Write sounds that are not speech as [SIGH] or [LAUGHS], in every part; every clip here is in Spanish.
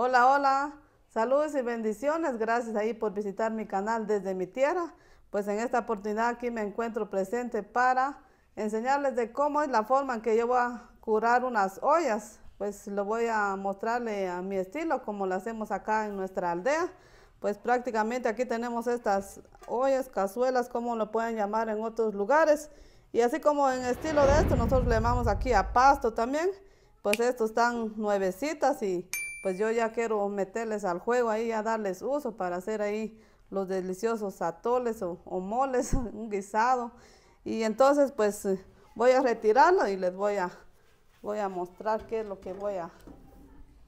Hola, hola. Saludos y bendiciones. Gracias ahí por visitar mi canal desde mi tierra. Pues en esta oportunidad aquí me encuentro presente para enseñarles de cómo es la forma en que yo voy a curar unas ollas. Pues lo voy a mostrarle a mi estilo, como lo hacemos acá en nuestra aldea. Pues prácticamente aquí tenemos estas ollas, cazuelas, como lo pueden llamar en otros lugares. Y así como en estilo de esto, nosotros le llamamos aquí a pasto también. Pues estos están nuevecitas y pues yo ya quiero meterles al juego ahí, a darles uso para hacer ahí los deliciosos atoles o, moles, [LAUGHS] un guisado. Y entonces pues eh, voy a retirarlo y les voy a, voy a mostrar qué es lo que voy a,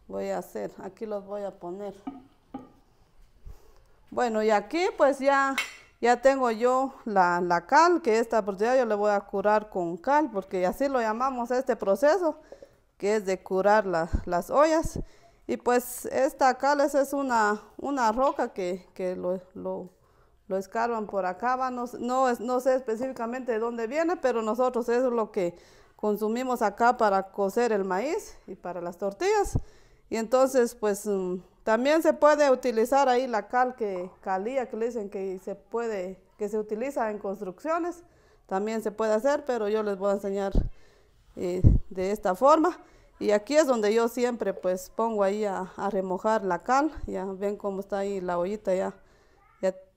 voy a hacer. Aquí los voy a poner. Bueno, y aquí pues ya, ya tengo yo la, cal, que esta oportunidad pues, yo le voy a curar con cal, porque así lo llamamos este proceso, que es de curar las ollas. Y pues esta cal es una, roca que, que lo, escarban por acá, No, no, sé específicamente de dónde viene, pero nosotros es lo que consumimos acá para cocer el maíz y para las tortillas. Y entonces pues mm, también se puede utilizar ahí la cal que calía, que le dicen que se puede, que se utiliza en construcciones. También se puede hacer, pero yo les voy a enseñar eh, de esta forma. Y aquí es donde yo siempre pues pongo ahí a, remojar la cal. Ya ven cómo está ahí la ollita ya.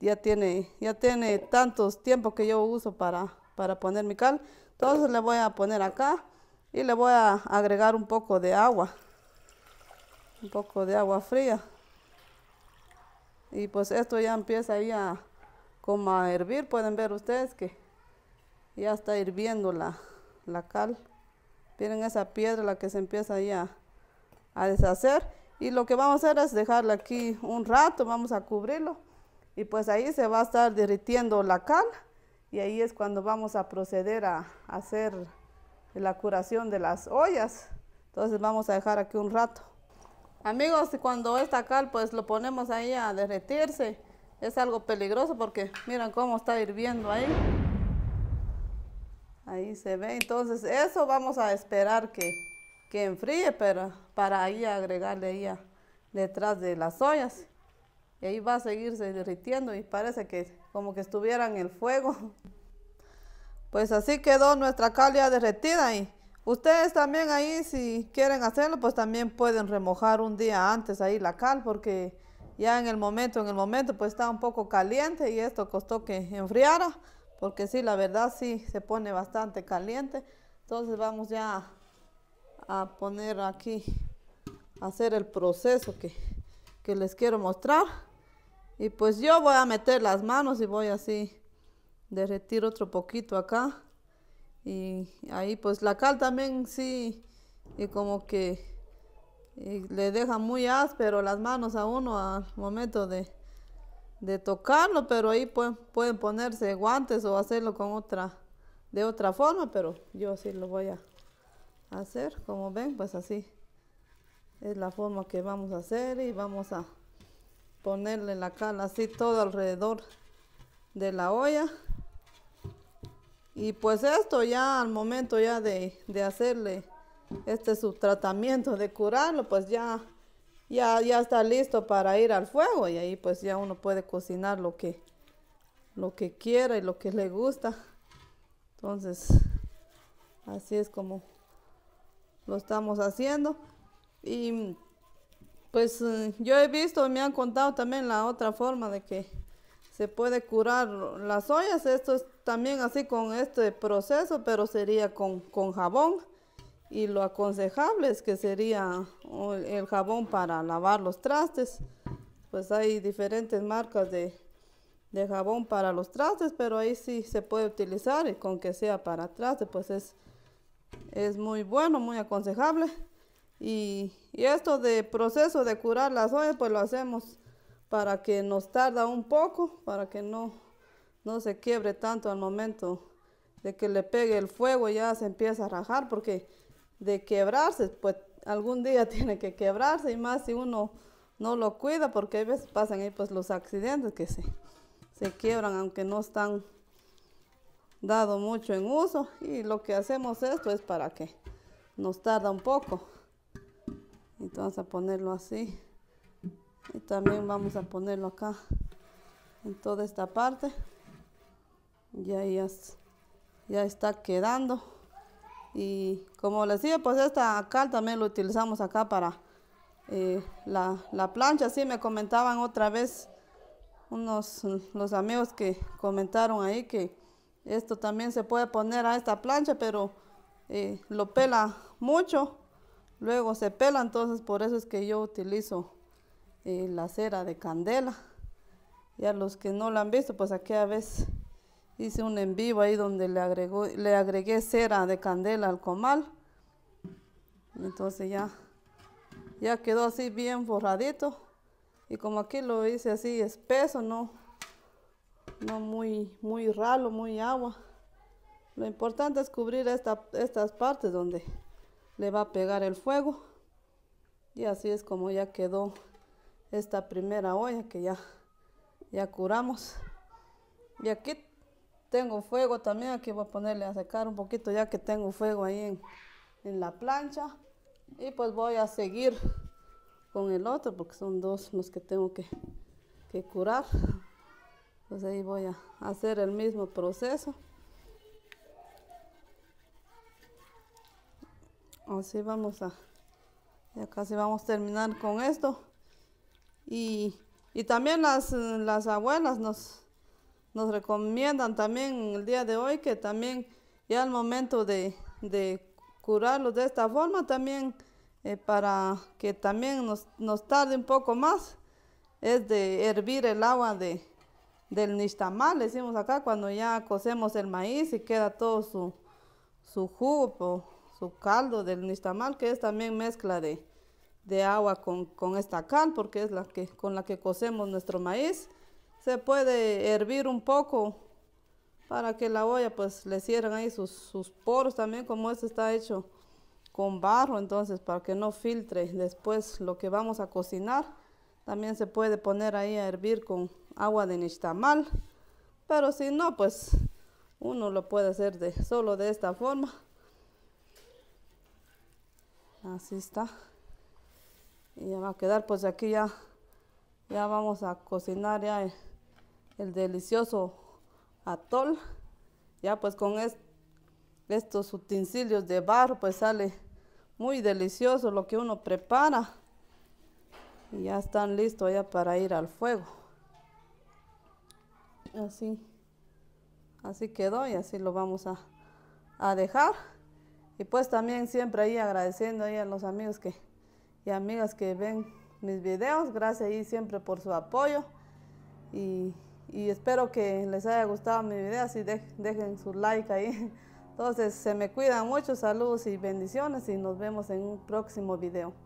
Ya, tiene, ya tiene tantos tiempos que yo uso para, poner mi cal. Entonces le voy a poner acá y le voy a agregar un poco de agua. Un poco de agua fría. Y pues esto ya empieza ahí a, como a hervir. Pueden ver ustedes que ya está hirviendo la, la cal. Miren esa piedra la que se empieza ya a deshacer. Y lo que vamos a hacer es dejarla aquí un rato, vamos a cubrirlo. Y pues ahí se va a estar derritiendo la cal. Y ahí es cuando vamos a proceder a, hacer la curación de las ollas. Entonces vamos a dejar aquí un rato. Amigos, cuando esta cal pues lo ponemos ahí a derretirse, es algo peligroso porque miren cómo está hirviendo ahí. Ahí se ve. Entonces, eso vamos a esperar que, que enfríe, pero para ahí agregarle ya detrás de las ollas. Y ahí va a seguirse derritiendo y parece que como que estuviera en el fuego. [LAUGHS] Pues así quedó nuestra cal ya derretida y ustedes también ahí si quieren hacerlo, pues también pueden remojar un día antes ahí la cal porque ya en el momento, en el momento pues está un poco caliente y esto costó que enfriara porque sí, la verdad sí se pone bastante caliente. Entonces vamos ya a poner aquí, a hacer el proceso que, les quiero mostrar. Y pues yo voy a meter las manos y voy así derretir otro poquito acá. Y ahí pues la cal también sí, y como que le deja muy áspero las manos a uno al momento de, de tocarlo, pero ahí pueden, ponerse guantes o hacerlo con otra, de otra forma, pero yo así lo voy a hacer, como ven, pues así es la forma que vamos a hacer y vamos a ponerle la cala así todo alrededor de la olla y pues esto ya al momento ya de, de hacerle este su tratamiento de curarlo pues ya ya, está listo para ir al fuego y ahí pues ya uno puede cocinar lo que, lo que quiera y lo que le gusta. Entonces, así es como lo estamos haciendo. Y pues eh, yo he visto, me han contado también la otra forma de que se puede curar las ollas. Esto es también así con este proceso, pero sería con, con jabón y lo aconsejable es que sería el jabón para lavar los trastes. Pues hay diferentes marcas de, jabón para los trastes, pero ahí sí se puede utilizar y con que sea para trastes, pues es, es muy bueno, muy aconsejable. Y, esto de proceso de curar las ollas, pues lo hacemos para que nos tarda un poco, para que no, no se quiebre tanto al momento de que le pegue el fuego, ya se empieza a rajar, porque de quebrarse, pues algún día [LAUGHS] tiene que quebrarse y más si uno no lo cuida porque a veces pasan ahí pues los accidentes que se, se quiebran aunque no están dado mucho en uso y lo que hacemos esto es para que nos tarda un poco entonces a ponerlo así y también vamos a ponerlo acá en toda esta parte y ahí ya, ya está quedando y como les decía, pues esta acá también lo utilizamos acá para eh, la, plancha. Sí, me comentaban otra vez unos los amigos que comentaron ahí que esto también se puede poner a esta plancha, pero eh, lo pela mucho. Luego se pela, entonces por eso es que yo utilizo eh, la cera de candela. y a los que no la han visto, pues a veces hice un en vivo ahí donde le, agregó, le agregué cera de candela al comal. Entonces ya, ya quedó así bien borradito. Y como aquí lo hice así espeso, no, no muy, muy ralo, muy agua. Lo importante es cubrir estas partes donde le va a pegar el fuego. Y así es como ya quedó esta primera olla que ya, ya curamos. Y aquí tengo fuego también, aquí voy a ponerle a secar un poquito ya que tengo fuego ahí en, la plancha. Y pues voy a seguir con el otro porque son dos los que tengo que, curar. Entonces pues ahí voy a hacer el mismo proceso. Así vamos a, ya casi vamos a terminar con esto. Y, también las, las abuelas nos, nos recomiendan también el día de hoy que también ya al momento de, de curarlos de esta forma también eh, para que también nos, tarde un poco más es de hervir el agua del nixtamal, decimos acá cuando ya cocemos el maíz y queda todo su, su jugo, su caldo del nixtamal que es también mezcla de, agua con, con, esta cal porque es la que, con la que cocemos nuestro maíz se puede hervir un poco para que la olla pues le cierren ahí sus, poros también como esto está hecho con barro entonces para que no filtre después lo que vamos a cocinar también se puede poner ahí a hervir con agua de nixtamal pero si no pues uno lo puede hacer de, solo de esta forma así está y ya va a quedar pues aquí ya ya vamos a cocinar ya eh, el delicioso atol. Ya pues con estos utensilios de barro pues sale muy delicioso lo que uno prepara. Y ya están listos ya para ir al fuego. Así, así quedó y así lo vamos a, dejar. Y pues también siempre ahí agradeciendo ahí a los amigos que, y amigas que ven mis videos. Gracias ahí siempre por su apoyo. Y y espero que les haya gustado mi video, si dejen su like ahí. [LAUGHS] Entonces se me cuidan mucho, saludos y bendiciones y nos vemos en un próximo video.